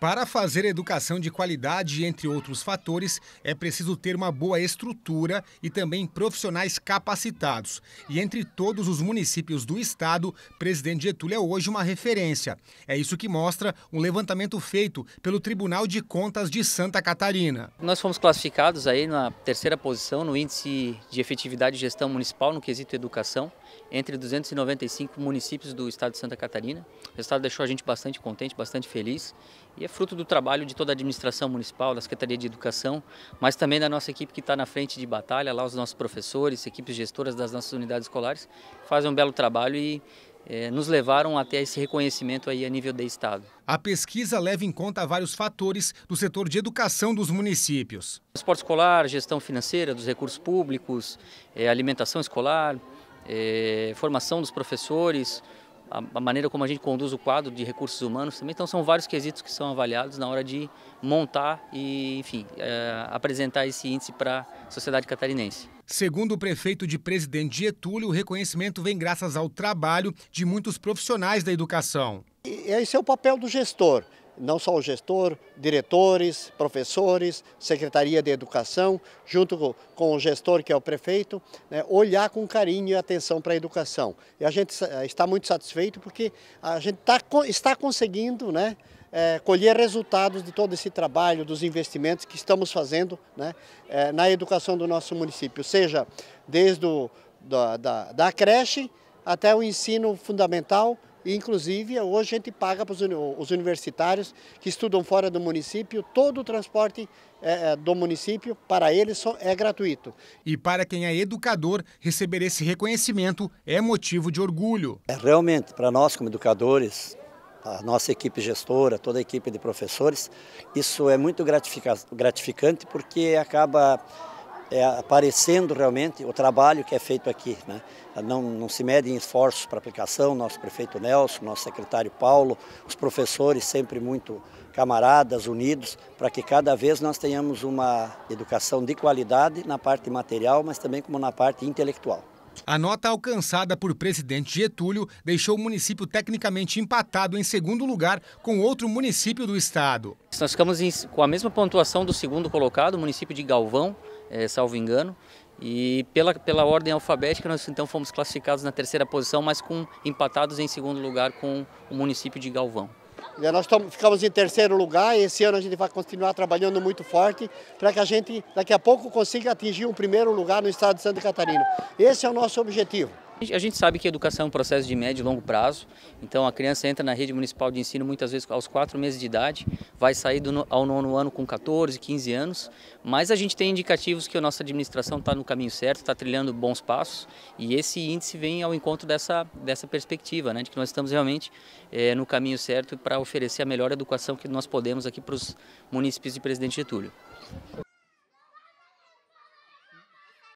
Para fazer educação de qualidade, entre outros fatores, é preciso ter uma boa estrutura e também profissionais capacitados. E entre todos os municípios do estado, presidente Getúlio é hoje uma referência. É isso que mostra um levantamento feito pelo Tribunal de Contas de Santa Catarina. Nós fomos classificados aí na terceira posição no índice de efetividade de gestão municipal no quesito educação, entre 295 municípios do estado de Santa Catarina. O resultado deixou a gente bastante contente, bastante feliz. E é fruto do trabalho de toda a administração municipal, da Secretaria de Educação, mas também da nossa equipe que está na frente de batalha, lá os nossos professores, equipes gestoras das nossas unidades escolares, fazem um belo trabalho e é, nos levaram até esse reconhecimento aí a nível de Estado. A pesquisa leva em conta vários fatores do setor de educação dos municípios. Transporte escolar, gestão financeira dos recursos públicos, é, alimentação escolar, é, formação dos professores, a, a maneira como a gente conduz o quadro de recursos humanos também. Então são vários quesitos que são avaliados na hora de montar e, enfim, é, apresentar esse índice para a sociedade catarinense. Segundo o prefeito de Presidente Getúlio, o reconhecimento vem graças ao trabalho de muitos profissionais da educação. Esse é o papel do gestor, não só o gestor, diretores, professores, Secretaria de Educação, junto com o gestor que é o prefeito, né, olhar com carinho e atenção para a educação. E a gente eh, está muito satisfeito porque a gente tá, está conseguindo né, é, colher resultados de todo esse trabalho, dos investimentos que estamos fazendo né, é, na educação do nosso município, seja desde o, da, da, da creche até o ensino fundamental, Inclusive, hoje a gente paga para os universitários que estudam fora do município, todo o transporte é, é, do município, para eles é gratuito. E para quem é educador, receber esse reconhecimento é motivo de orgulho. É, realmente, para nós como educadores, a nossa equipe gestora, toda a equipe de professores, isso é muito gratificante porque acaba é, aparecendo realmente o trabalho que é feito aqui. Né? Não, não se medem esforços para aplicação, nosso prefeito Nelson, nosso secretário Paulo, os professores sempre muito camaradas, unidos, para que cada vez nós tenhamos uma educação de qualidade na parte material, mas também como na parte intelectual. A nota alcançada por presidente Getúlio deixou o município tecnicamente empatado em segundo lugar com outro município do estado. Nós ficamos com a mesma pontuação do segundo colocado, o município de Galvão, é, salvo engano. E pela, pela ordem alfabética nós então fomos classificados na terceira posição, mas com empatados em segundo lugar com o município de Galvão. Nós ficamos em terceiro lugar e esse ano a gente vai continuar trabalhando muito forte para que a gente daqui a pouco consiga atingir um primeiro lugar no estado de Santa Catarina. Esse é o nosso objetivo. A gente sabe que a educação é um processo de médio e longo prazo, então a criança entra na rede municipal de ensino muitas vezes aos 4 meses de idade, vai sair do, ao nono ano com 14, 15 anos, mas a gente tem indicativos que a nossa administração está no caminho certo, está trilhando bons passos e esse índice vem ao encontro dessa, dessa perspectiva, né, de que nós estamos realmente é, no caminho certo para oferecer a melhor educação que nós podemos aqui para os munícipes de Presidente Getúlio.